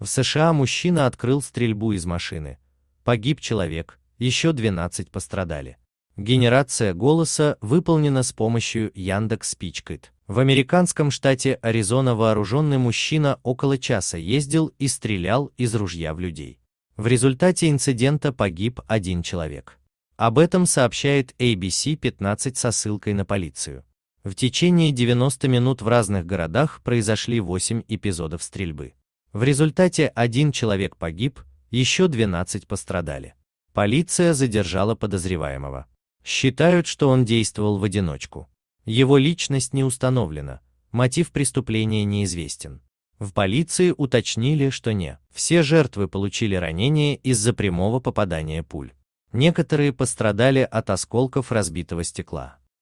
В США мужчина открыл стрельбу из машины. Погиб человек, еще 12 пострадали. Генерация голоса выполнена с помощью Яндекс Спичкит. В американском штате Аризона вооруженный мужчина около часа ездил и стрелял из ружья в людей. В результате инцидента погиб один человек. Об этом сообщает ABC-15 со ссылкой на полицию. В течение 90 минут в разных городах произошли 8 эпизодов стрельбы. В результате один человек погиб, еще 12 пострадали. Полиция задержала подозреваемого. Считают, что он действовал в одиночку. Его личность не установлена, мотив преступления неизвестен. В полиции уточнили, что не все жертвы получили ранения из-за прямого попадания пуль. Некоторые пострадали от осколков разбитого стекла.